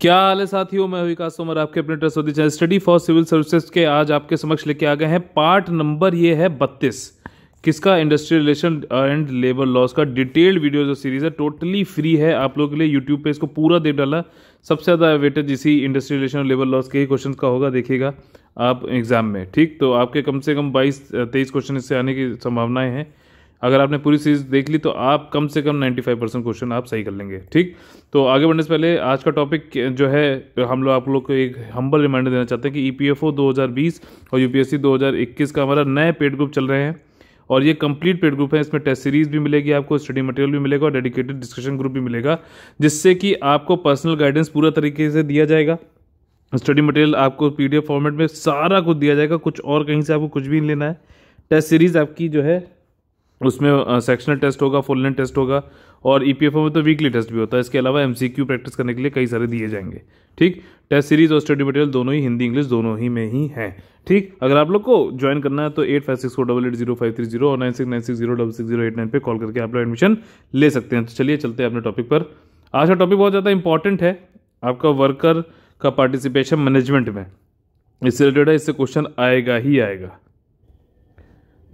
क्या हाल है साथियों मैं विकास तोमर आपके अपने trust study for civil services के आज आपके समक्ष लेके आ गए हैं पार्ट नंबर ये है बत्तीस किसका industrial relation and labour laws का डिटेल्ड वीडियो जो सीरीज है टोटली फ्री है आप लोगों के लिए यूट्यूब पे इसको पूरा देख डाला सबसे ज़्यादा वेटेज इसी इंडस्ट्रियल रिलेशन और लेबर लॉस के ही क्वेश्चन का होगा देखिएगा आप एग्जाम में ठीक तो आपके कम से कम बाईस तेईस क्वेश्चन इससे आने की संभावनाएं हैं अगर आपने पूरी सीरीज देख ली तो आप कम से कम 95 परसेंट क्वेश्चन आप सही कर लेंगे ठीक तो आगे बढ़ने से पहले आज का टॉपिक जो है हम लोग आप लोग को एक हम्बल रिमाइंडर देना चाहते हैं कि ई पी एफ ओ दो हज़ार बीस और यू पी एस सी दो हज़ार इक्कीस का हमारा नए पेड ग्रुप चल रहे हैं और ये कंप्लीट पेड ग्रुप है इसमें टेस्ट सीरीज भी मिलेगी आपको स्टडी मटेरियल भी मिलेगा और डेडिकेटेड डिस्कशन ग्रुप भी मिलेगा जिससे कि आपको पर्सनल गाइडेंस पूरा तरीके से दिया जाएगा स्टडी मटेरियल आपको पीडीएफ फॉर्मेट में सारा कुछ दिया जाएगा कुछ और कहीं से आपको कुछ भी नहीं लेना है टेस्ट सीरीज आपकी जो है उसमें सेक्शनल टेस्ट होगा फुल लेंथ टेस्ट होगा और ई e में तो वीकली टेस्ट भी होता है इसके अलावा एम प्रैक्टिस करने के लिए कई सारे दिए जाएंगे ठीक टेस्ट सीरीज और स्टडी मटेरियल दोनों ही हिंदी इंग्लिश दोनों ही में ही हैं ठीक अगर आप लोग को ज्वाइन करना है तो eight five six four double eight zero five three zero और nine six nine six zero double six zero eight nine पर कॉल करके आप लोग एडमिशन ले सकते हैं तो चलिए चलते हैं अपने टॉपिक पर आज का टॉपिक बहुत ज़्यादा इंपॉर्टेंट है आपका वर्कर का पार्टिसिपेशन मैनेजमेंट में इससे रिलेटेड है इससे क्वेश्चन आएगा ही आएगा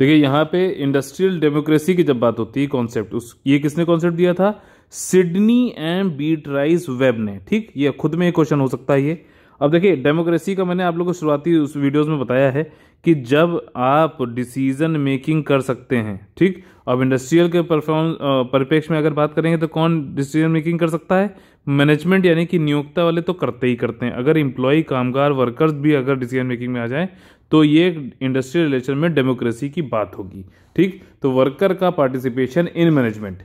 देखिए यहाँ पे इंडस्ट्रियल डेमोक्रेसी की जब बात होती है कॉन्सेप्ट उस ये किसने कॉन्सेप्ट दिया था Sidney and Beatrice Webb ने ठीक ये खुद में एक क्वेश्चन हो सकता है ये अब देखिए डेमोक्रेसी का मैंने आप लोगों को शुरुआती उस वीडियोस में बताया है कि जब आप डिसीजन मेकिंग कर सकते हैं ठीक अब इंडस्ट्रियल के परफॉर्म परिपेक्ष में अगर बात करेंगे तो कौन डिसीजन मेकिंग कर सकता है मैनेजमेंट यानी कि नियोक्ता वाले तो करते ही करते हैं अगर इंप्लॉय कामगार वर्कर्स भी अगर डिसीजन मेकिंग में आ जाए तो ये इंडस्ट्रियल रिलेशन में डेमोक्रेसी की बात होगी ठीक तो वर्कर का पार्टिसिपेशन इन मैनेजमेंट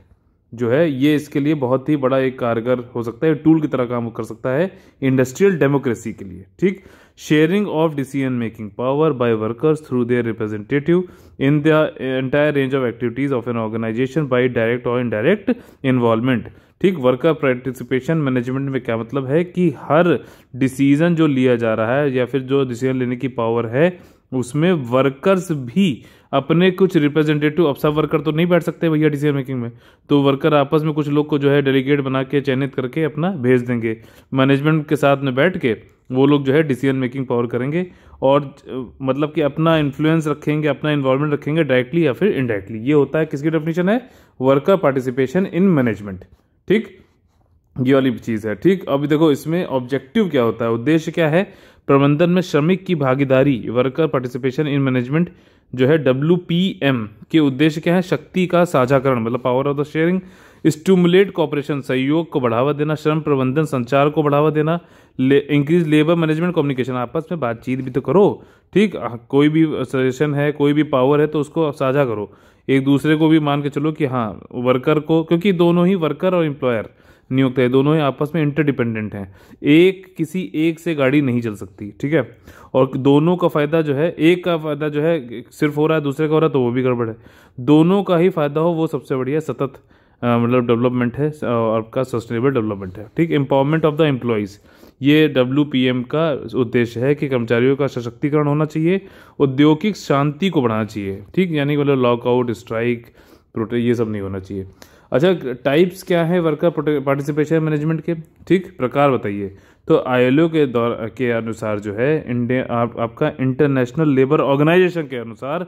जो है ये इसके लिए बहुत ही बड़ा एक कारगर हो सकता है टूल की तरह काम कर सकता है इंडस्ट्रियल डेमोक्रेसी के लिए ठीक sharing of decision making power by workers through their representative in the entire range of activities of an organisation by direct और इनडायरेक्ट इन्वॉल्वमेंट ठीक वर्कर पार्टिसिपेशन मैनेजमेंट में क्या मतलब है कि हर डिसीज़न जो लिया जा रहा है या फिर जो डिसीजन लेने की पावर है उसमें वर्कर्स भी अपने कुछ रिप्रेजेंटेटिव अब सब वर्कर तो नहीं बैठ सकते भैया डिसीजन मेकिंग में तो वर्कर आपस में कुछ लोग को जो है डेलीगेट बना के चयनित करके अपना भेज देंगे मैनेजमेंट के साथ में बैठ के वो लोग जो है डिसीजन मेकिंग पावर करेंगे और मतलब कि अपना इन्फ्लुएंस रखेंगे अपना इन्वॉल्वमेंट रखेंगे डायरेक्टली या फिर इनडायरेक्टली ये होता है किसकी डेफिनेशन है वर्कर पार्टिसिपेशन इन मैनेजमेंट ठीक ये वाली चीज़ है ठीक अभी देखो इसमें ऑब्जेक्टिव क्या होता है उद्देश्य क्या है प्रबंधन में श्रमिक की भागीदारी वर्कर पार्टिसिपेशन इन मैनेजमेंट जो है डब्ल्यू पी एम के उद्देश्य क्या है शक्ति का साझाकरण मतलब power of the sharing stimulate cooperation सहयोग को बढ़ावा देना श्रम प्रबंधन संचार को बढ़ावा देना ले, इंक्रीज लेबर मैनेजमेंट कम्युनिकेशन आपस में बातचीत भी तो करो ठीक हाँ, कोई भी सजेशन है कोई भी पावर है तो उसको साझा करो एक दूसरे को भी मान के चलो कि हाँ वर्कर को क्योंकि दोनों ही वर्कर और एम्प्लॉयर नियुक्त है दोनों ही आपस में इंटरडिपेंडेंट हैं एक किसी एक से गाड़ी नहीं चल सकती ठीक है और दोनों का फ़ायदा जो है एक का फ़ायदा जो है सिर्फ हो रहा है दूसरे का हो रहा है तो वो भी गड़बड़ है दोनों का ही फ़ायदा हो वो सबसे बढ़िया सतत मतलब डेवलपमेंट है आपका सस्टेनेबल डेवलपमेंट है ठीक एम्पावरमेंट ऑफ द एम्प्लॉयज़ ये डब्ल्यू का उद्देश्य है कि कर्मचारियों का सशक्तिकरण होना चाहिए औद्योगिक शांति को बढ़ाना चाहिए ठीक यानी मतलब लॉकआउट स्ट्राइक प्रोटे ये सब नहीं होना चाहिए अच्छा टाइप्स क्या है वर्कर पार्टिसिपेशन मैनेजमेंट के ठीक प्रकार बताइए तो आई के दौर के अनुसार जो है इंडिया आप, आपका इंटरनेशनल लेबर ऑर्गेनाइजेशन के अनुसार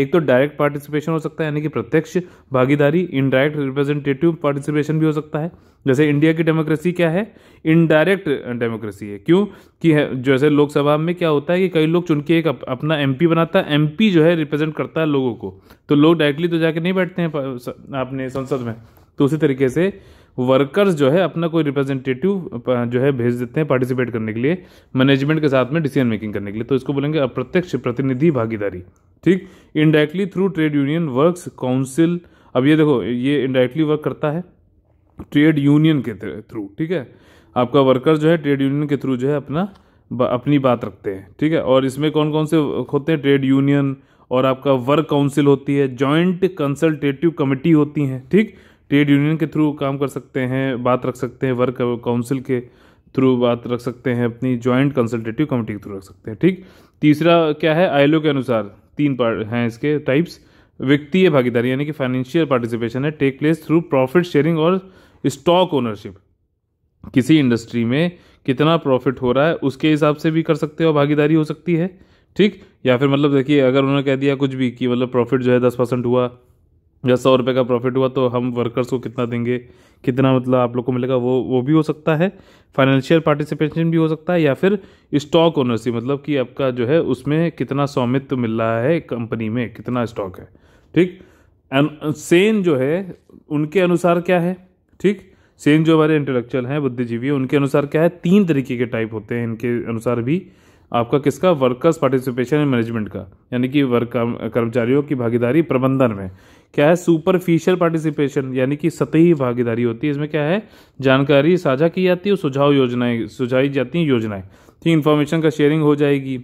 एक तो डायरेक्ट पार्टिसिपेशन हो सकता है यानी कि प्रत्यक्ष भागीदारी इनडायरेक्ट रिप्रेजेंटेटिव पार्टिसिपेशन भी हो सकता है जैसे इंडिया की डेमोक्रेसी क्या है इनडायरेक्ट डेमोक्रेसी है क्यों कि है जैसे लोकसभा में क्या होता है कि कई लोग चुनके एक अप, अपना एम बनाता है एम जो है रिप्रेजेंट करता है लोगों को तो लोग डायरेक्टली तो जाके नहीं बैठते हैं आपने संसद में तो उसी तरीके से वर्कर्स जो है अपना कोई रिप्रेजेंटेटिव जो है भेज देते हैं पार्टिसिपेट करने के लिए मैनेजमेंट के साथ में डिसीजन मेकिंग करने के लिए तो इसको बोलेंगे अप्रत्यक्ष प्रतिनिधि भागीदारी ठीक indirectly through trade union works council अब ये देखो ये इनडायरेक्टली वर्क करता है ट्रेड यूनियन के थ्रू ठीक है आपका वर्कर जो है ट्रेड यूनियन के थ्रू जो है अपना अपनी बात रखते हैं ठीक है और इसमें कौन कौन से होते हैं ट्रेड यूनियन और आपका वर्क काउंसिल होती है जॉइंट कंसल्टेटिव कमेटी होती हैं ठीक ट्रेड यूनियन के थ्रू काम कर सकते हैं बात रख सकते हैं वर्क काउंसिल के थ्रू बात रख सकते हैं अपनी ज्वाइंट कंसल्टेटिव कमेटी के थ्रू रख सकते हैं ठीक तीसरा क्या है आईलो के अनुसार तीन पार्ट हैं इसके टाइप्स वित्तीय भागीदारी यानी कि फाइनेंशियल पार्टिसिपेशन है take place through profit sharing और स्टॉक ओनरशिप किसी इंडस्ट्री में कितना प्रॉफिट हो रहा है उसके हिसाब से भी कर सकते हो भागीदारी हो सकती है ठीक या फिर मतलब देखिए अगर उन्होंने कह दिया कुछ भी कि मतलब प्रॉफिट जो है दस परसेंट हुआ या सौ रुपये का प्रॉफिट हुआ तो हम वर्कर्स को कितना देंगे कितना मतलब आप लोग को मिलेगा वो वो भी हो सकता है फाइनेंशियल पार्टिसिपेशन भी हो सकता है या फिर स्टॉक ओनरशिप मतलब कि आपका जो है उसमें कितना स्वामित्व मिल रहा है कंपनी में कितना स्टॉक है ठीक एंड सेन uh, जो है उनके अनुसार क्या है ठीक सेन जो हमारे इंटेलेक्चुअल हैं बुद्धिजीवी है उनके अनुसार क्या है तीन तरीके के टाइप होते हैं इनके अनुसार भी आपका किसका वर्कर्स पार्टिसिपेशन एंड मैनेजमेंट का यानी कि वर्क कर्मचारियों की भागीदारी प्रबंधन में क्या है सुपरफिशियल पार्टिसिपेशन यानी कि सतही भागीदारी होती है इसमें क्या है जानकारी साझा की जाती है और सुझाव योजनाएं सुझाई जाती हैं योजनाएं ठीक तो इन्फॉर्मेशन का शेयरिंग हो जाएगी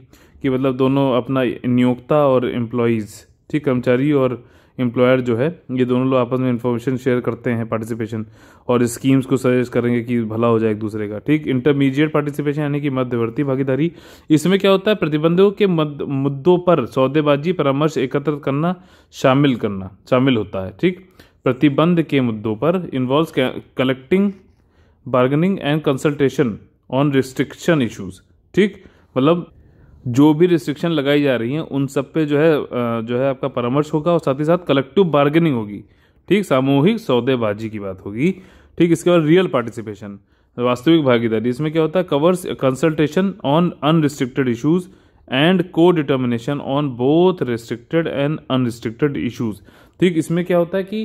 कि मतलब दोनों अपना नियोक्ता और एम्प्लॉयज़ ठीक कर्मचारी और एम्प्लॉयर जो है ये दोनों लोग आपस में इन्फॉर्मेशन शेयर करते हैं पार्टिसिपेशन और स्कीम्स को सजेस्ट करेंगे कि भला हो जाए एक दूसरे का ठीक इंटरमीडिएट पार्टिसिपेशन यानी कि मध्यवर्ती भागीदारी इसमें क्या होता है प्रतिबंधों के मुद्दों पर सौदेबाजी परामर्श एकत्र करना शामिल करना शामिल होता है ठीक प्रतिबंध के मुद्दों पर involve collecting bargaining and consultation on restriction issues ठीक मतलब जो भी रिस्ट्रिक्शन लगाई जा रही हैं उन सब पे जो है जो है आपका परामर्श होगा और साथ ही साथ कलेक्टिव बार्गेनिंग होगी ठीक सामूहिक सौदेबाजी की बात होगी ठीक इसके बाद रियल पार्टिसिपेशन वास्तविक भागीदारी इसमें क्या होता है covers consultation on unrestricted issues and codetermination on both restricted and unrestricted issues ठीक इसमें क्या होता है कि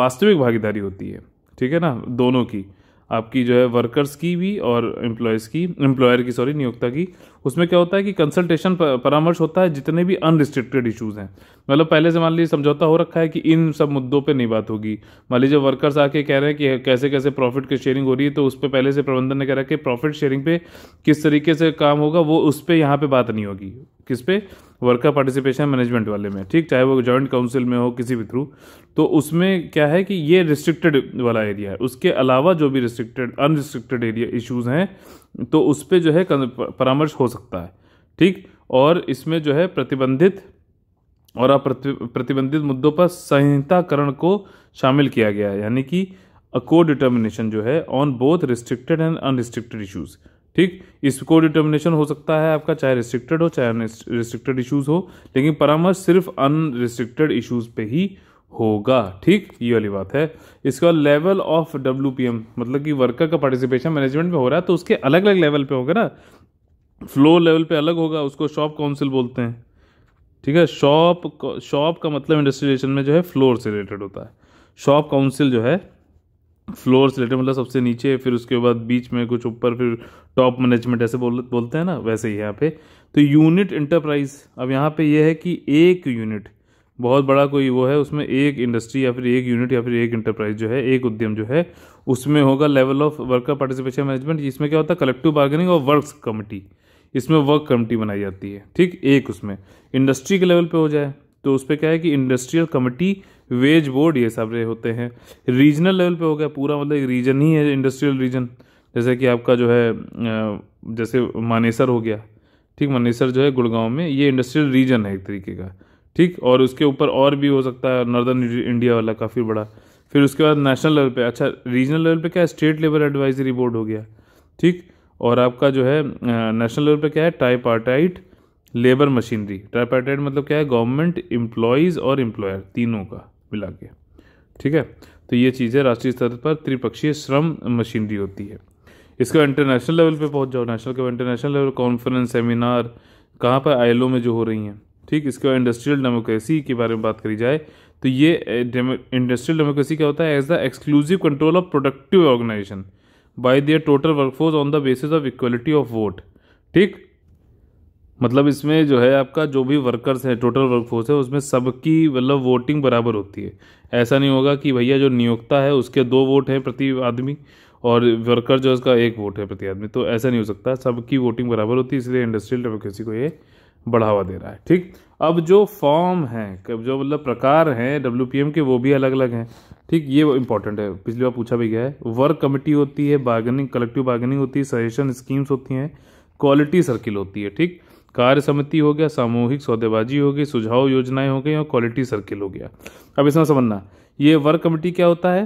वास्तविक भागीदारी होती है ठीक है ना दोनों की आपकी जो है वर्कर्स की भी और एम्प्लॉयज़ की एम्प्लॉयर की सॉरी नियोक्ता की उसमें क्या होता है कि कंसल्टेशन परामर्श होता है जितने भी अनरिस्ट्रिक्टेड इशूज़ हैं मतलब पहले से मान लीजिए समझौता हो रखा है कि इन सब मुद्दों पर नहीं बात होगी मान लीजिए वर्कर्स आके कह रहे हैं कि कैसे कैसे प्रॉफिट की शेयरिंग हो रही है तो उस पर पहले से प्रबंधन ने कह रहा है कि प्रॉफिट शेयरिंग पे किस तरीके से काम होगा वो उस पर यहाँ पर बात नहीं होगी किस पे वर्कर पार्टिसिपेशन मैनेजमेंट वाले में ठीक चाहे वो जॉइंट काउंसिल में हो किसी भी थ्रू तो उसमें क्या है कि ये रिस्ट्रिक्टेड वाला एरिया है उसके अलावा जो भी रिस्ट्रिक्टेड अनरिस्ट्रिक्टेड एरिया इशूज़ हैं तो उस पर जो है परामर्श हो सकता है ठीक और इसमें जो है प्रतिबंधित और अप्रति प्रतिबंधित मुद्दों पर संहिताकरण को शामिल किया गया है यानी कि को डिटर्मिनेशन जो है on both restricted and unrestricted issues ठीक इस को डिटर्मिनेशन हो सकता है आपका चाहे रिस्ट्रिक्टेड हो चाहे रिस्ट्रिक्टेड इशूज़ हो लेकिन परामर्श सिर्फ अनरिस्ट्रिक्टेड इशूज़ पे ही होगा ठीक ये वाली बात है इसका लेवल ऑफ डब्ल्यू मतलब कि वर्कर का पार्टिसिपेशन मैनेजमेंट में हो रहा है तो उसके अलग अलग लेवल पे होगा ना फ्लोर लेवल पे अलग होगा उसको शॉप काउंसिल बोलते हैं ठीक है शॉप शॉप का मतलब इंडस्ट्रियलेशन में जो है फ्लोर से रिलेटेड होता है शॉप काउंसिल जो है फ्लोर से रिलेटेड मतलब सबसे नीचे फिर उसके बाद बीच में कुछ ऊपर फिर टॉप मैनेजमेंट ऐसे बोल बोलते हैं ना वैसे ही यहाँ पे तो यूनिट इंटरप्राइज अब यहाँ पे ये यह है कि एक यूनिट बहुत बड़ा कोई वो है उसमें एक इंडस्ट्री या फिर एक यूनिट या फिर एक इंटरप्राइज जो है एक उद्यम जो है उसमें होगा level of worker participation management इसमें क्या होता है कलेक्टिव बार्गेनिंग और वर्क कमेटी इसमें वर्क कमेटी बनाई जाती है ठीक एक उसमें इंडस्ट्री के लेवल पे हो जाए तो उस पर क्या है कि इंडस्ट्रियल कमेटी वेज बोर्ड ये सब होते हैं रीजनल लेवल पे हो गया पूरा मतलब एक रीजन ही है इंडस्ट्रियल रीजन जैसे कि आपका जो है जैसे मानेसर हो गया ठीक मानेसर जो है गुड़गांव में ये इंडस्ट्रियल रीजन है एक तरीके का ठीक और उसके ऊपर और भी हो सकता है नॉर्दर्न इंडिया वाला काफ़ी बड़ा फिर उसके बाद नेशनल लेवल पे अच्छा रीजनल लेवल पे क्या है स्टेट लेवल एडवाइजरी बोर्ड हो गया ठीक और आपका जो है नेशनल लेवल पे क्या है ट्राईपार्टाइट लेबर मशीनरी ट्राईपार्टाइट मतलब क्या है गवर्नमेंट एम्प्लॉयज़ और एम्प्लॉयर तीनों का मिला के ठीक है तो ये चीज़ें राष्ट्रीय स्तर पर त्रिपक्षीय श्रम मशीनरी होती है इसका इंटरनेशनल लेवल पे पहुंच जाओ नेशनल के इंटरनेशनल लेवल कॉन्फ्रेंस सेमिनार कहाँ पर आईएलओ में जो हो रही हैं ठीक इसके बाद इंडस्ट्रियल डेमोक्रेसी के बारे में बात करी जाए तो ये इंडस्ट्रियल डेमोक्रेसी क्या होता है as the exclusive control of productive organisation by their total workforce on the basis of equality of vote ठीक मतलब इसमें जो है आपका जो भी वर्कर्स हैं टोटल वर्कफोर्स है उसमें सबकी मतलब वोटिंग बराबर होती है ऐसा नहीं होगा कि भैया जो नियोक्ता है उसके दो वोट हैं प्रति आदमी और वर्कर जो है उसका एक वोट है प्रति आदमी तो ऐसा नहीं हो सकता सबकी वोटिंग बराबर होती है इसलिए इंडस्ट्रियल डेमोक्रेसी को ये बढ़ावा दे रहा है ठीक अब जो फॉर्म है जो मतलब प्रकार हैं डब्ल्यू के वो भी अलग अलग हैं ठीक ये इंपॉर्टेंट है पिछली बार पूछा भी गया है वर्क कमेटी होती है बार्गेनिंग कलेक्टिव बार्गेनिंग होती है सजेशन स्कीम्स होती हैं क्वालिटी सर्किल होती है ठीक कार्य समिति हो गया सामूहिक सौदेबाजी हो गई सुझाव योजनाएं हो गई और क्वालिटी सर्किल हो गया अब इसमें समझना ये वर्क कमिटी क्या होता है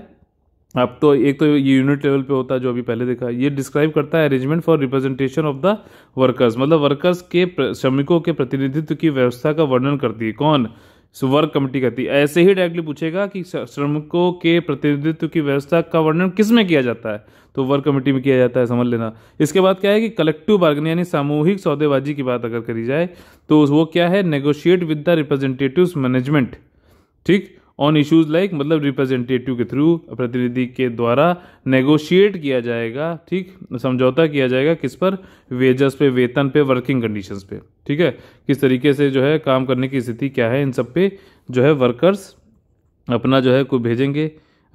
अब तो एक तो ये यूनिट लेवल पे होता है जो अभी पहले देखा ये डिस्क्राइब करता है arrangement for representation of the workers मतलब वर्कर्स के श्रमिकों के प्रतिनिधित्व की व्यवस्था का वर्णन करती है कौन वर्क कमेटी करती है ऐसे ही डायरेक्टली पूछेगा कि श्रमिकों के प्रतिनिधित्व की व्यवस्था का वर्णन किस में किया जाता है तो वर्क कमेटी में किया जाता है समझ लेना इसके बाद क्या है कि कलेक्टिव बार्गन यानी सामूहिक सौदेबाजी की बात अगर करी जाए तो वो क्या है negotiate with the representative management ठीक ऑन इश्यूज़ लाइक मतलब रिप्रेजेंटेटिव के थ्रू प्रतिनिधि के द्वारा नेगोशिएट किया जाएगा ठीक समझौता किया जाएगा किस पर वेजस पे वेतन पे वर्किंग कंडीशंस पे ठीक है किस तरीके से जो है काम करने की स्थिति क्या है इन सब पे जो है वर्कर्स अपना जो है को भेजेंगे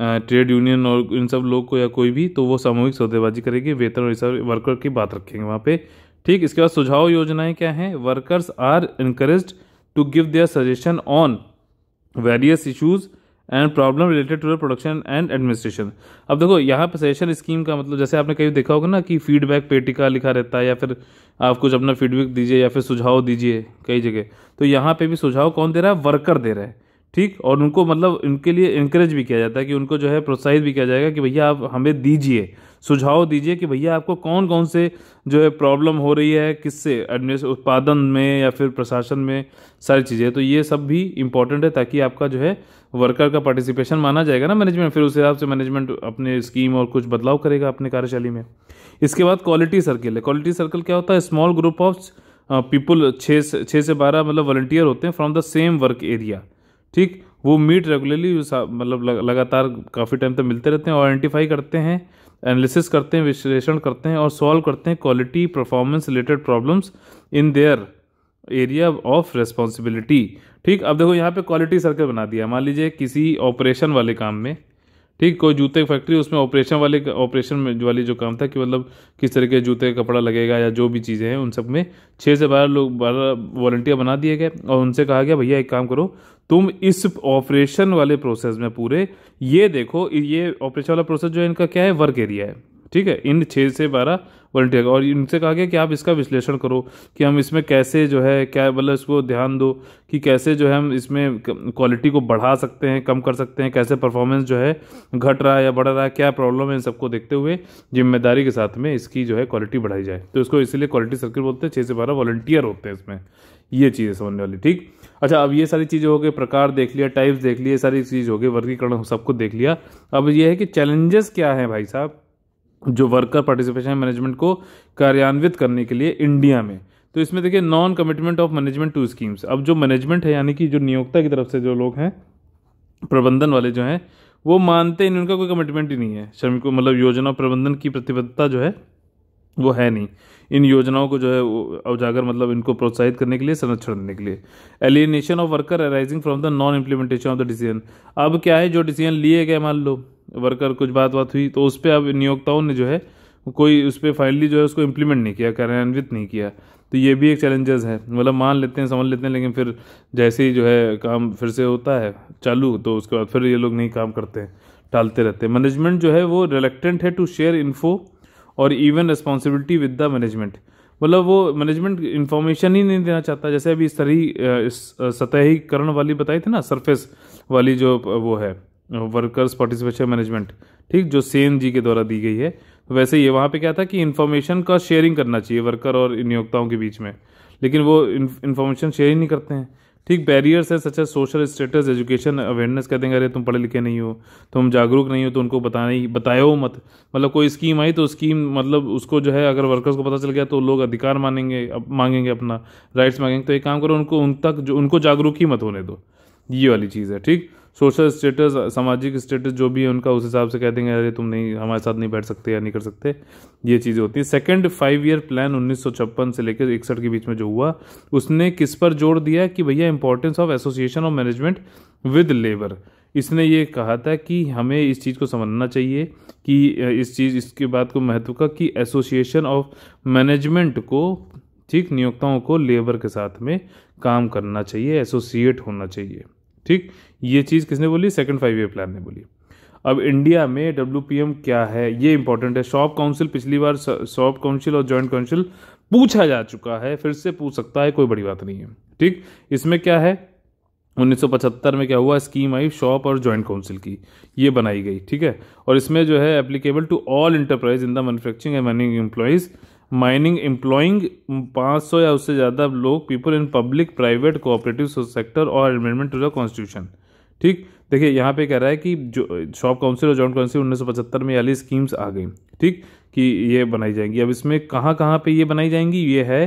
ट्रेड यूनियन और इन सब लोग को या कोई भी तो वो सामूहिक सौदेबाजी करेगी वेतन और वर्कर की बात रखेंगे वहाँ पे ठीक इसके बाद सुझाव योजनाएं क्या हैं workers are encourage to give their suggestion on various issues and problem related to the production and administration अब देखो यहाँ पर सेशन स्कीम का मतलब जैसे आपने कहीं देखा होगा ना कि फीडबैक पेटिका लिखा रहता है या फिर आप कुछ अपना फीडबैक दीजिए या फिर सुझाव दीजिए कई जगह तो यहाँ पे भी सुझाव कौन दे रहा है वर्कर दे रहा है ठीक और उनको मतलब उनके लिए इनक्रेज भी किया जाता है कि उनको जो है प्रोत्साहित भी किया जाएगा कि भैया आप हमें दीजिए सुझाव दीजिए कि भैया आपको कौन कौन से जो है प्रॉब्लम हो रही है किससे एडमिनिस्ट्रेशन उत्पादन में या फिर प्रशासन में सारी चीज़ें तो ये सब भी इम्पोर्टेंट है ताकि आपका जो है वर्कर का पार्टिसिपेशन माना जाएगा ना मैनेजमेंट फिर उस हिसाब से मैनेजमेंट अपने स्कीम और कुछ बदलाव करेगा अपने कार्यशैली में इसके बाद क्वालिटी सर्किल है क्वालिटी सर्कल क्या होता है स्मॉल ग्रुप ऑफ पीपल छः से छः से बारह मतलब वॉल्टियर होते हैं from the same work area ठीक वो मीट रेगुलरली मतलब लगातार काफ़ी टाइम तक मिलते रहते हैं और आइडेंटिफाई करते हैं एनालिसिस करते हैं विश्लेषण करते हैं और सॉल्व करते हैं quality performance related problems in their area of responsibility ठीक अब देखो यहाँ पे क्वालिटी सर्कल बना दिया मान लीजिए किसी ऑपरेशन वाले काम में ठीक कोई जूते की फैक्ट्री उसमें ऑपरेशन वाले ऑपरेशन वाली जो काम था कि मतलब किस तरह के जूते का कपड़ा लगेगा या जो भी चीज़ें हैं उन सब में छः से बारह लोग बारह वॉल्टियर बना दिए गए और उनसे कहा गया भैया एक काम करो तुम इस ऑपरेशन वाले प्रोसेस में पूरे ये देखो ये ऑपरेशन वाला प्रोसेस जो है इनका क्या है वर्क एरिया है ठीक है इन छः से बारह वॉल्टियर और इनसे कहा गया कि आप इसका विश्लेषण करो कि हम इसमें कैसे जो है क्या मतलब इसको ध्यान दो कि कैसे जो है हम इसमें क्वालिटी को बढ़ा सकते हैं कम कर सकते हैं कैसे परफॉर्मेंस जो है घट रहा है या बढ़ रहा है क्या प्रॉब्लम है इन सबको देखते हुए जिम्मेदारी के साथ में इसकी जो है क्वालिटी बढ़ाई जाए तो इसको इसीलिए क्वालिटी सर्किल बोलते हैं छः से बारह वॉल्टियर होते हैं इसमें ये चीज़ें समझने वाली ठीक अच्छा अब ये सारी चीज़ें हो गई प्रकार देख लिया टाइप्स देख लिए सारी चीज़ हो गई वर्गीकरण सबको देख लिया अब ये है कि चैलेंजेस क्या है भाई साहब जो वर्कर पार्टिसिपेशन मैनेजमेंट को कार्यान्वित करने के लिए इंडिया में तो इसमें देखिए non commitment of management to schemes अब जो मैनेजमेंट है यानी कि जो नियोक्ता की तरफ से जो लोग हैं प्रबंधन वाले जो हैं वो मानते हैं उनका कोई कमिटमेंट ही नहीं है श्रमिकों मतलब योजना प्रबंधन की प्रतिबद्धता जो है वो है नहीं इन योजनाओं को जो है उजागर मतलब इनको प्रोत्साहित करने के लिए संरक्षण देने के लिए alienation of worker arising from the non implementation of the decision अब क्या है जो डिसीजन लिए गए मान लो वर्कर कुछ बात बात हुई तो उस पर अब नियोक्ताओं ने जो है कोई उस पर फाइनली जो है उसको इम्प्लीमेंट नहीं किया कार्यान्वित नहीं किया तो ये भी एक चैलेंजेस है मतलब मान लेते हैं समझ लेते हैं लेकिन फिर जैसे ही जो है काम फिर से होता है चालू तो उसके बाद फिर ये लोग नहीं काम करते हैं टालते रहते हैं मैनेजमेंट जो है वो रिलेक्टेंट है टू शेयर इन्फो और even responsibility with the management मतलब वो मैनेजमेंट इन्फॉर्मेशन ही नहीं देना चाहता जैसे अभी तरह सतहीकरण वाली बताई थी ना सरफेस वाली जो वो है वर्कर्स पार्टिसिपेशन मैनेजमेंट ठीक जो सेन जी के द्वारा दी गई है तो वैसे ये वहाँ पे क्या था कि इन्फॉर्मेशन का शेयरिंग करना चाहिए वर्कर और नियोक्ताओं के बीच में लेकिन वो इन्फॉर्मेशन शेयर ही नहीं करते हैं ठीक बैरियर्स है सच है सोशल स्टेटस एजुकेशन अवेयरनेस कहते हैं अरे तुम पढ़े लिखे नहीं हो तुम जागरूक नहीं हो तो उनको बताने ही बताओ मत मतलब कोई स्कीम आई तो स्कीम मतलब उसको जो है अगर वर्कर्स को पता चल गया तो लोग अधिकार मानेंगे अप, मांगेंगे अपना राइट्स मांगेंगे तो एक काम करो उनको उन तक जो उनको जागरूक ही मत होने दो ये वाली चीज़ है ठीक सोशल स्टेटस सामाजिक स्टेटस जो भी है उनका उस हिसाब से कह देंगे अरे तुम नहीं हमारे साथ नहीं बैठ सकते या नहीं कर सकते ये चीज़ें होती हैं सेकेंड फाइव ईयर प्लान उन्नीस से लेकर इकसठ के बीच में जो हुआ उसने किस पर जोर दिया कि भैया importance of association of management with labour इसने ये कहा था कि हमें इस चीज़ को समझना चाहिए कि इस चीज़ इसके बात को महत्व का कि एसोसिएशन ऑफ मैनेजमेंट को ठीक नियोक्ताओं को लेबर के साथ में काम करना चाहिए एसोसिएट होना चाहिए ठीक ये चीज़ किसने बोली सेकंड फाइव ईयर प्लान ने बोली अब इंडिया में डब्ल्यू क्या है ये इंपॉर्टेंट है शॉप काउंसिल पिछली बार शॉप काउंसिल और जॉइंट काउंसिल पूछा जा चुका है फिर से पूछ सकता है कोई बड़ी बात नहीं है ठीक इसमें क्या है 1975 में क्या हुआ स्कीम आई शॉप और जॉइंट काउंसिल की ये बनाई गई ठीक है और इसमें जो है applicable to all enterprise in the manufacturing and manning employees mining employing 500 या उससे ज़्यादा लोग people in public private cooperative sector और अमेंडमेंट टू द कॉन्स्टिट्यूशन ठीक देखिए यहाँ पे कह रहा है कि जो शॉप काउंसिल और जॉइंट काउंसिल उन्नीस सौ पचहत्तर में वाली स्कीम्स आ गई ठीक कि ये बनाई जाएंगी अब इसमें कहाँ कहाँ पे ये बनाई जाएंगी ये है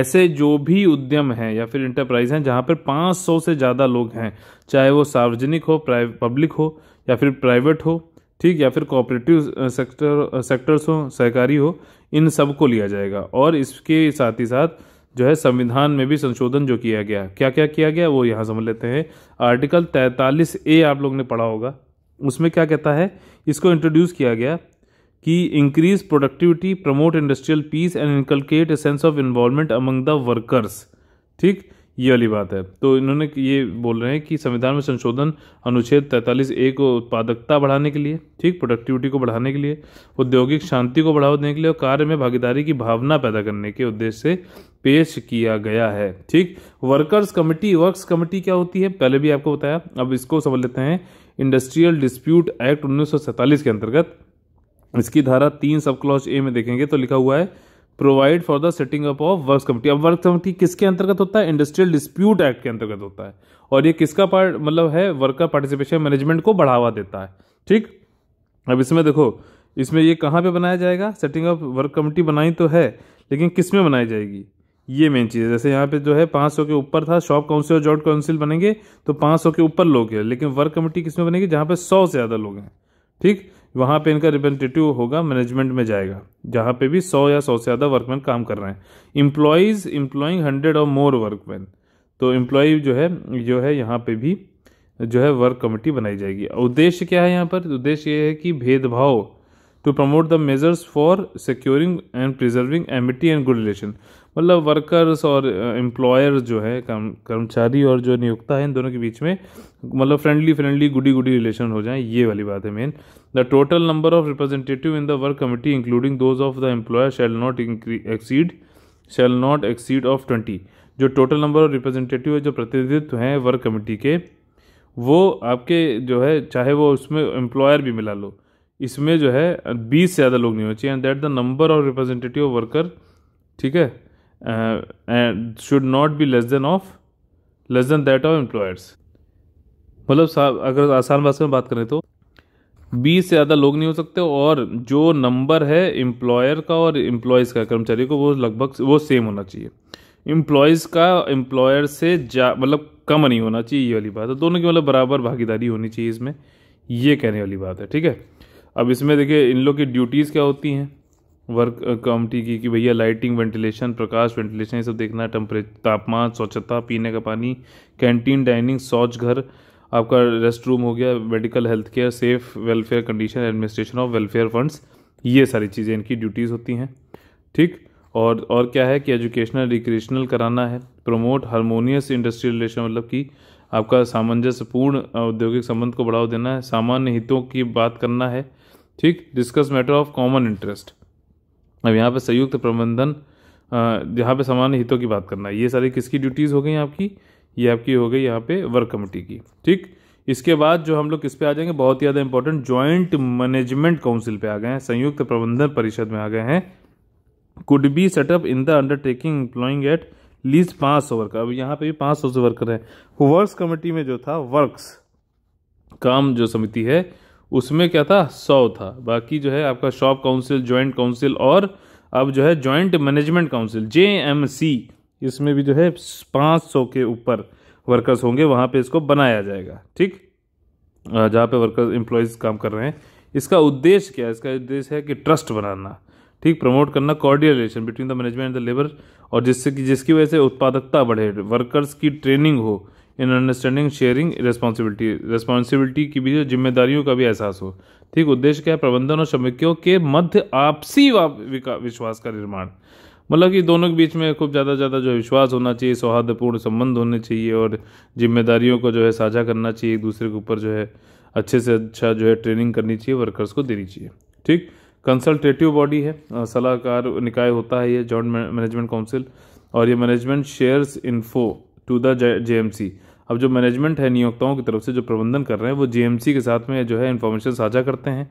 ऐसे जो भी उद्यम हैं या फिर इंटरप्राइज हैं जहाँ पर 500 से ज़्यादा लोग हैं चाहे वो सार्वजनिक हो पब्लिक हो या फिर प्राइवेट हो ठीक या फिर कोऑपरेटिव सेक्टर सेक्टर्स हो सहकारी हो इन सब को लिया जाएगा और इसके साथ ही साथ जो है संविधान में भी संशोधन जो किया गया क्या क्या किया गया वो यहाँ समझ लेते हैं आर्टिकल तैतालीस ए आप लोग ने पढ़ा होगा उसमें क्या कहता है इसको इंट्रोड्यूस किया गया कि increase productivity promote industrial peace and inculcate a sense of involvement among the workers ठीक ये वाली बात है तो इन्होंने ये बोल रहे हैं कि संविधान में संशोधन अनुच्छेद तैंतालीस ए को उत्पादकता बढ़ाने के लिए ठीक प्रोडक्टिविटी को बढ़ाने के लिए औद्योगिक शांति को बढ़ावा देने के लिए और कार्य में भागीदारी की भावना पैदा करने के उद्देश्य से पेश किया गया है ठीक वर्कर्स कमेटी वर्क्स कमेटी क्या होती है पहले भी आपको बताया अब इसको समझ लेते हैं इंडस्ट्रियल डिस्प्यूट एक्ट उन्नीस के अंतर्गत इसकी धारा तीन सब क्लॉज ए में देखेंगे तो लिखा हुआ है provide for the setting up of work committee अब वर्क कमेटी किसके अंतर्गत होता है इंडस्ट्रियल डिस्प्यूट एक्ट के अंतर्गत होता है और ये किसका पार्ट मतलब है वर्कर पार्टिसिपेशन मैनेजमेंट को बढ़ावा देता है ठीक अब इसमें देखो इसमें ये कहाँ पे बनाया जाएगा सेटिंग अप वर्क कमेटी बनाई तो है लेकिन किस में बनाई जाएगी ये मेन चीज़ है जैसे यहाँ पे जो है 500 के ऊपर था शॉप काउंसिल और जॉइंट काउंसिल बनेंगे तो 500 के ऊपर लोग हैं लेकिन वर्क कमेटी किस में बनेगी जहाँ पे 100 से ज़्यादा लोग हैं ठीक वहाँ पे इनका रिप्रेजेंटेटिव होगा मैनेजमेंट में जाएगा जहाँ पे भी सौ या सौ से ज़्यादा वर्कमैन काम कर रहे हैं इम्प्लॉयज इम्प्लॉइंग हंड्रेड और मोर वर्कमैन तो इम्प्लॉय जो है जो है यहाँ पे भी जो है वर्क कमेटी बनाई जाएगी उद्देश्य क्या है यहाँ पर उद्देश्य ये है कि भेदभाव to promote the measures for securing and preserving amity and good relation मतलब वर्कर्स और एम्प्लॉयर uh, जो है कर्मचारी और जो नियोक्ता है इन दोनों के बीच में मतलब friendly friendly goody goody relation हो जाए ये वाली बात है main the total number of representative in the work committee including those of the employer shall not exceed shall not exceed of twenty जो टोटल नंबर ऑफ रिप्रेजेंटेटिव है जो प्रतिनिधित्व हैं वर्क कमेटी के वो आपके जो है चाहे वो उसमें एम्प्लॉयर भी मिला लो इसमें जो है बीस से ज़्यादा लोग नहीं होने चाहिए and that the number of representative worker ठीक है and should not be less than of less than that of employers मतलब अगर आसान भाषा में बात करें तो बीस से ज़्यादा लोग नहीं हो सकते और जो नंबर है एम्प्लॉयर का और एम्प्लॉयज़ का कर्मचारी को वो लगभग वो सेम होना चाहिए एम्प्लॉयज़ का एम्प्लॉयर से जा मतलब कम नहीं होना चाहिए ये वाली बात है दोनों की मतलब बराबर भागीदारी होनी चाहिए इसमें ये कहने वाली बात है ठीक है अब इसमें देखिए इन लोग की ड्यूटीज़ क्या होती हैं वर्क कमिटी की कि भैया लाइटिंग वेंटिलेशन प्रकाश वेंटिलेशन ये सब देखना है टेम्परेचर तापमान स्वच्छता पीने का पानी कैंटीन डाइनिंग शौच घर आपका रेस्ट रूम हो गया medical health care safe welfare condition administration of welfare funds ये सारी चीज़ें इनकी ड्यूटीज़ होती हैं ठीक और और क्या है कि एजुकेशनल रिक्रिएशनल कराना है प्रमोट हारमोनियस इंडस्ट्रियल रिलेशन मतलब कि आपका सामंजस्यपूर्ण औद्योगिक संबंध को बढ़ावा देना है सामान्य हितों की बात करना है ठीक discuss matter of common interest अब यहाँ पे संयुक्त प्रबंधन जहाँ पे सामान्य हितों की बात करना है ये सारी किसकी ड्यूटीज़ हो गई आपकी ये आपकी हो गई यहाँ पे वर्क कमेटी की ठीक इसके बाद जो हम लोग किस पे आ जाएंगे बहुत ही ज़्यादा इंपॉर्टेंट ज्वाइंट मैनेजमेंट काउंसिल पे आ गए हैं संयुक्त प्रबंधन परिषद में आ गए हैं could be set up in the undertaking employing at least पाँच सौ वर्कर अब यहाँ पे भी पाँच सौ से वर्कर है वर्क्स कमेटी में जो था वर्क्स काम जो समिति है उसमें क्या था सौ था बाकी जो है आपका शॉप काउंसिल जॉइंट काउंसिल और अब जो है joint management council J M C इसमें भी जो है पाँच सौ के ऊपर वर्कर्स होंगे वहाँ पे इसको बनाया जाएगा ठीक जहाँ पे वर्कर्स एम्प्लॉयज़ काम कर रहे हैं इसका उद्देश्य क्या है इसका उद्देश्य है कि ट्रस्ट बनाना ठीक प्रमोट करना cordial relation between the management and the labour और जिससे कि जिसकी वजह से उत्पादकता बढ़े वर्कर्स की ट्रेनिंग हो in understanding sharing responsibility responsibility की भी जिम्मेदारियों का भी एहसास हो ठीक उद्देश्य क्या है प्रबंधन और श्रमिकों के मध्य आपसी विश्वास का निर्माण मतलब कि दोनों के बीच में खूब ज़्यादा ज़्यादा जो विश्वास होना चाहिए सौहार्दपूर्ण संबंध होने चाहिए और जिम्मेदारियों को जो है साझा करना चाहिए एक दूसरे के ऊपर जो है अच्छे से अच्छा जो है ट्रेनिंग करनी चाहिए वर्कर्स को देनी चाहिए ठीक कंसल्टेटिव बॉडी है सलाहकार निकाय होता है ये जॉइंट मैनेजमेंट काउंसिल और ये management shares info to the J अब जो मैनेजमेंट है नियोक्ताओं की तरफ से जो प्रबंधन कर रहे हैं वो जे के साथ में जो है इन्फॉर्मेशन साझा करते हैं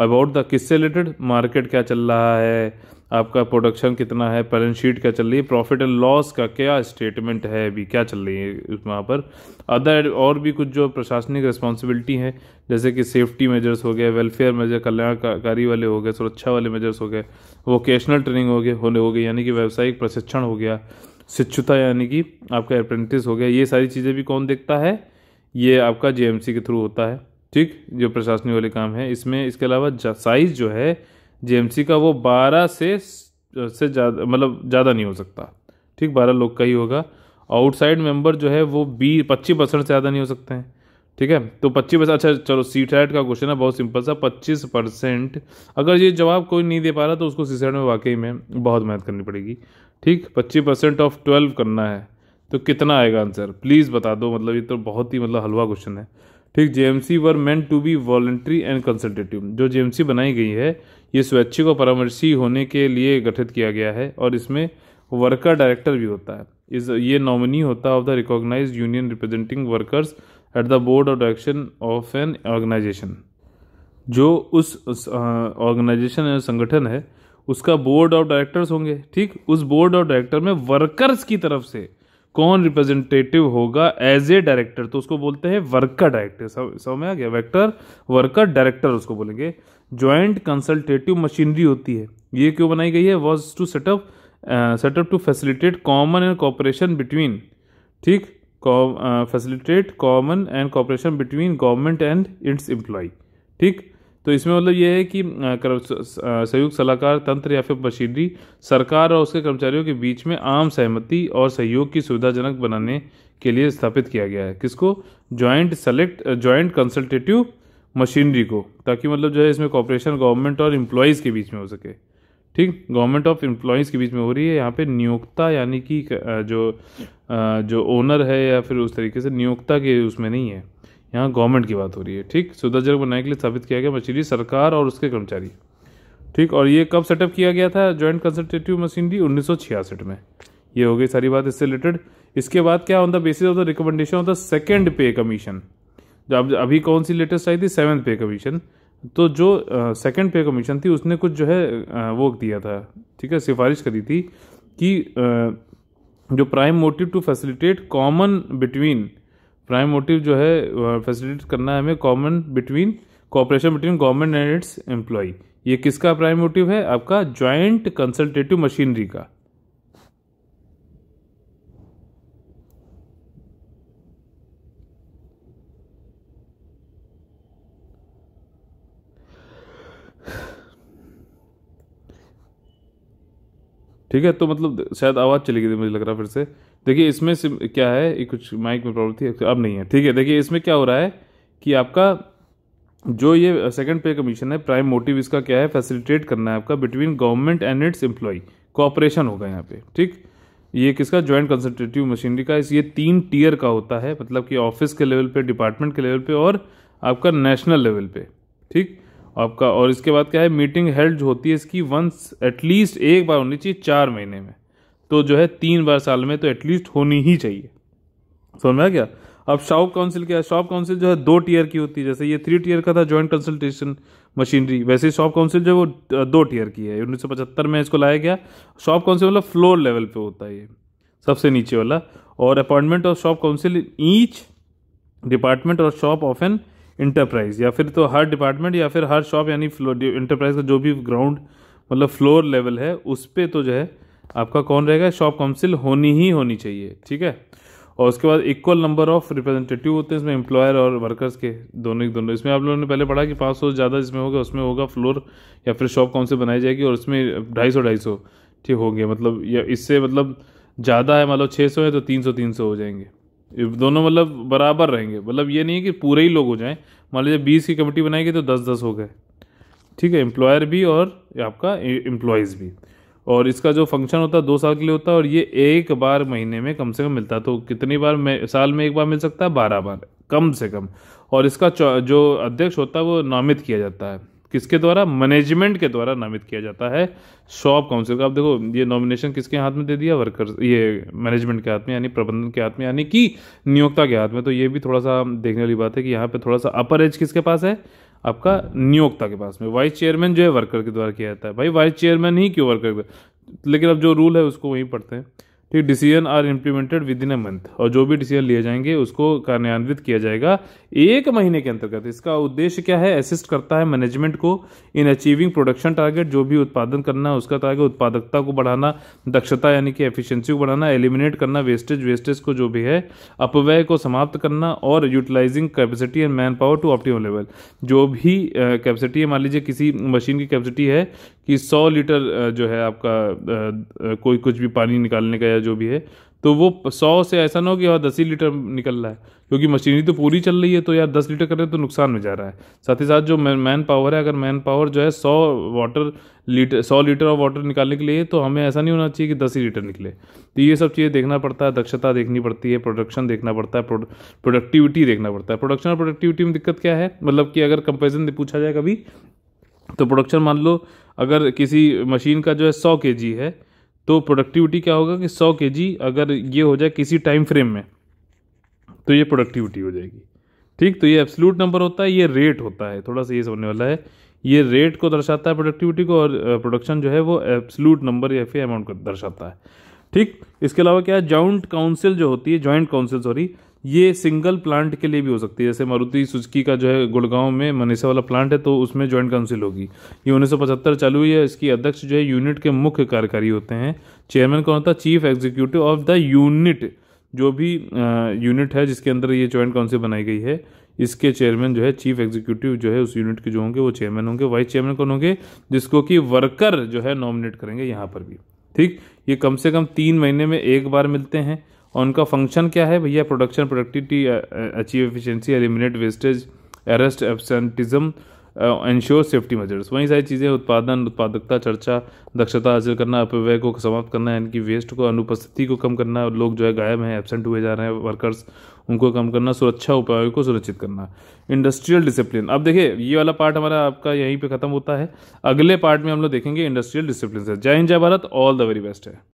अबाउट द किससे रिलेटेड मार्केट क्या चल रहा है आपका प्रोडक्शन कितना है बैलेंस शीट क्या चल रही है प्रॉफिट एंड लॉस का क्या स्टेटमेंट है अभी क्या चल रही है वहाँ पर अदर और भी कुछ जो प्रशासनिक रिस्पॉन्सिबिलिटी है जैसे कि सेफ्टी मेजर्स हो गए वेलफेयर मेजर कल्याणकारी वाले हो गए सुरक्षा वाले मेजर्स हो गए वोकेशनल ट्रेनिंग हो गए होने हो गई यानी कि व्यावसायिक प्रशिक्षण हो गया शिक्षुता यानी कि आपका अप्रेंटिस हो गया ये सारी चीज़ें भी कौन देखता है ये आपका जे के थ्रू होता है ठीक जो प्रशासनिक वाले काम है इसमें इसके अलावा साइज़ जो है जे का वो बारह से से ज़्यादा मतलब ज़्यादा नहीं हो सकता ठीक बारह लोग का ही होगा आउटसाइड मेंबर जो है वो बी पच्चीस परसेंट से ज़्यादा नहीं हो सकते हैं ठीक है तो पच्चीस परसेंट अच्छा चलो सी टैट का क्वेश्चन है बहुत सिंपल सा पच्चीस परसेंट अगर ये जवाब कोई नहीं दे पा रहा तो उसको सी में वाकई में बहुत मेहनत करनी पड़ेगी ठीक पच्चीस परसेंट ऑफ ट्वेल्व करना है तो कितना आएगा आंसर प्लीज़ बता दो मतलब ये तो बहुत ही मतलब हलवा क्वेश्चन है ठीक J M C were meant to be voluntary and consultative जो जे एम सी बनाई गई है ये स्वैच्छिक और परामर्शी होने के लिए गठित किया गया है और इसमें वर्कर डायरेक्टर भी होता है इस ये नॉमिनी होता है of the recognise union representing workers at the board of direction of an organisation जो उस ऑर्गेनाइजेशन संगठन है उसका बोर्ड ऑफ डायरेक्टर्स होंगे ठीक उस बोर्ड ऑफ डायरेक्टर में वर्कर्स की तरफ से कौन रिप्रेजेंटेटिव होगा एज ए डायरेक्टर तो उसको बोलते हैं वर्कर डायरेक्टर समझ में आ गया वेक्टर वर्कर डायरेक्टर उसको बोलेंगे ज्वाइंट कंसल्टेटिव मशीनरी होती है ये क्यों बनाई गई है was to set up set up to facilitate common and cooperation between ठीक facilitate common and cooperation between government and its employ ठीक तो इसमें मतलब ये है कि संयुक्त सलाहकार तंत्र या फिर मशीनरी सरकार और उसके कर्मचारियों के बीच में आम सहमति और सहयोग की सुविधाजनक बनाने के लिए स्थापित किया गया है किसको joint select joint consultative machinery को ताकि मतलब जो है इसमें कॉपरेशन गवर्नमेंट और एम्प्लॉयज़ के बीच में हो सके ठीक गवर्नमेंट ऑफ इम्प्लॉयज़ के बीच में हो रही है यहाँ पे नियोक्ता यानी कि जो जो ओनर है या फिर उस तरीके से नियोक्ता के उसमें नहीं है यहाँ गवर्नमेंट की बात हो रही है ठीक सुविधाजनक बनाने के लिए स्थापित किया गया मशीनरी सरकार और उसके कर्मचारी ठीक और ये कब सेटअप किया गया था जॉइंट कंसल्टेटिव मशीनरी उन्नीस में ये हो गई सारी बात इससे रिलेटेड इसके बाद क्या on the basis of the recommendation of the second pay commission अब अभी कौन सी लेटेस्ट आई थी सेवन्थ पे कमीशन तो जो सेकेंड पे कमीशन थी उसने कुछ जो है आ, वो दिया था ठीक है सिफारिश करी थी कि आ, जो prime motive to facilitate common between prime motive जो है फैसिलिटेट करना है हमें common between cooperation between government and its employ ये किसका प्राइम मोटिव है आपका ज्वाइंट कंसल्टेटिव मशीनरी का ठीक है तो मतलब शायद आवाज़ चली गई थी मुझे लग रहा फिर से देखिए इसमें क्या है कुछ माइक में प्रॉब्लम थी अब नहीं है ठीक है देखिए इसमें क्या हो रहा है कि आपका जो ये सेकंड पे कमीशन है प्राइम मोटिव इसका क्या है फैसिलिटेट करना है आपका between government and its employ cooperation होगा यहाँ पे ठीक ये किसका जॉइंट कंसल्टेटिव मशीनरी का इस ये तीन टीयर का होता है मतलब कि ऑफिस के लेवल पे डिपार्टमेंट के लेवल पे और आपका नेशनल लेवल पे ठीक आपका और इसके बाद क्या है मीटिंग हेल्ड होती है इसकी वंस एटलीस्ट एक बार होनी चाहिए चार महीने में तो जो है तीन बार साल में तो एटलीस्ट होनी ही चाहिए समझ में क्या अब शॉप काउंसिल क्या है शॉप काउंसिल जो है दो टीयर की होती है जैसे ये थ्री टीयर का था जॉइंट कंसल्टेशन मशीनरी वैसे शॉप काउंसिल जो है वो दो टीयर की है उन्नीस में इसको लाया गया शॉप काउंसिल मतलब फ्लोर लेवल पे होता है ये सबसे नीचे वाला और appointment of shop council each department और शॉप ऑफ एन इंटरप्राइज या फिर तो हर डिपार्टमेंट या फिर हर शॉप यानी इंटरप्राइज का जो भी ग्राउंड मतलब फ्लोर लेवल है उस पर तो जो है आपका कौन रहेगा शॉप काउंसिल होनी ही होनी चाहिए ठीक है और उसके बाद इक्वल नंबर ऑफ रिप्रेजेंटेटिव होते हैं इसमें एम्प्लॉयर और वर्कर्स के दोनों ही दोनों इसमें आप लोगों ने पहले पढ़ा कि पाँच सौ ज़्यादा जिसमें होगा उसमें होगा फ्लोर या फिर शॉप काउंसिल बनाई जाएगी और उसमें ढाई सौ ढाई सौ ठीक होंगे मतलब या इससे मतलब ज़्यादा है मान लो छः सौ है तो तीन सौ तीन सौ हो जाएंगे दोनों मतलब बराबर रहेंगे मतलब ये नहीं है कि पूरे ही लोग हो जाएं मान लीजिए बीस की कमेटी बनाएगी तो दस दस हो गए ठीक है एम्प्लॉयर भी और आपका एम्प्लॉयज़ भी और इसका जो फंक्शन होता है दो साल के लिए होता है और ये एक बार महीने में कम से कम मिलता है तो कितनी बार में, साल में एक बार मिल सकता है बारह बार कम से कम और इसका जो अध्यक्ष होता है वो नामित किया जाता है किसके द्वारा मैनेजमेंट के द्वारा नामित किया जाता है शॉप काउंसिल का आप देखो ये नॉमिनेशन किसके हाथ में दे दिया वर्कर्स ये मैनेजमेंट के हाथ में यानी प्रबंधन के हाथ में यानी कि नियोक्ता के हाथ में तो ये भी थोड़ा सा देखने वाली बात है कि यहाँ पे थोड़ा सा अपर एज किसके पास है आपका नियोक्ता के पास में वाइस चेयरमैन जो है वर्कर के द्वारा किया जाता है भाई वाइस चेयरमैन ही क्यों वर्कर लेकिन अब जो रूल है उसको वहीं पढ़ते हैं ठीक decision are implemented within a month और जो भी डिसीजन लिए जाएंगे उसको कार्यान्वित किया जाएगा एक महीने के अंतर्गत इसका उद्देश्य क्या है असिस्ट करता है मैनेजमेंट को इन अचीविंग प्रोडक्शन टारगेट जो भी उत्पादन करना है उसका टारगेट उत्पादकता को बढ़ाना दक्षता यानी कि एफिशिएंसी को बढ़ाना एलिमिनेट करना वेस्टेज वेस्टेज को जो भी है अपव्यय को समाप्त करना और utilising capacity and manpower to optimum level जो भी कैपेसिटी है मान लीजिए किसी मशीन की कैपेसिटी है कि 100 लीटर जो है आपका कोई कुछ भी पानी निकालने का या जो भी है तो वो सौ से ऐसा ना हो कि यार हाँ, दस ही लीटर निकल रहा है क्योंकि मशीनरी तो पूरी चल रही है तो यार दस लीटर करें तो नुकसान में जा रहा है साथ ही साथ जो मैन पावर है अगर मैन पावर जो है सौ वाटर लीटर सौ लीटर ऑफ वाटर निकालने के लिए तो हमें ऐसा नहीं होना चाहिए कि दस ही लीटर निकले तो ये सब चीज़ें देखना पड़ता है दक्षता देखनी पड़ती है प्रोडक्शन देखना पड़ता है प्रोडक्टिविटी देखना पड़ता है प्रोडक्शन और प्रोडक्टिविटी में दिक्कत क्या है मतलब कि अगर कंपेरिजन पूछा जाए कभी तो प्रोडक्शन मान लो अगर किसी मशीन का जो है सौ के है तो प्रोडक्टिविटी क्या होगा कि सौ के अगर ये हो जाए किसी टाइम फ्रेम में तो ये प्रोडक्टिविटी हो जाएगी ठीक तो ये एब्सलूट नंबर होता है ये रेट होता है थोड़ा सा ये समझने वाला है ये रेट को दर्शाता है प्रोडक्टिविटी को और प्रोडक्शन जो है वो एब्सलूट नंबर या फिर अमाउंट को दर्शाता है ठीक इसके अलावा क्या है जॉइंट काउंसिल जो होती है जॉइंट काउंसिल सॉरी ये सिंगल प्लांट के लिए भी हो सकती है जैसे मारुति सुजुकी का जो है गुड़गांव में मनीषा वाला प्लांट है तो उसमें ज्वाइंट काउंसिल होगी ये उन्नीस चालू हुई है इसकी अध्यक्ष जो है यूनिट के मुख्य कार्यकारी होते हैं चेयरमैन कौन होता है chief executive of the unit जो भी यूनिट है जिसके अंदर ये ज्वाइंट काउंसिल बनाई गई है इसके चेयरमैन जो है चीफ एग्जीक्यूटिव जो है उस यूनिट के जो होंगे वो चेयरमैन होंगे वाइस चेयरमैन कौन होंगे जिसको कि वर्कर जो है नॉमिनेट करेंगे यहाँ पर भी ठीक ये कम से कम तीन महीने में एक बार मिलते हैं और उनका फंक्शन क्या है भैया production productivity achieve efficiency eliminate wastage arrest absenteeism ensure safety measures वही सारी चीज़ें उत्पादन उत्पादकता चर्चा दक्षता हासिल करना अपव्यय को समाप्त करना इनकी वेस्ट को अनुपस्थिति को कम करना लोग जो है गायब हैं एबसेंट हुए जा रहे हैं वर्कर्स उनको कम करना सुरक्षा उपायों को सुरक्षित करना इंडस्ट्रियल डिसिप्लिन अब देखिए ये वाला पार्ट हमारा आपका यहीं पर ख़त्म होता है अगले पार्ट में हम लोग देखेंगे इंडस्ट्रियल डिसिप्लिन से जय हिंद जय Bharat all the very best है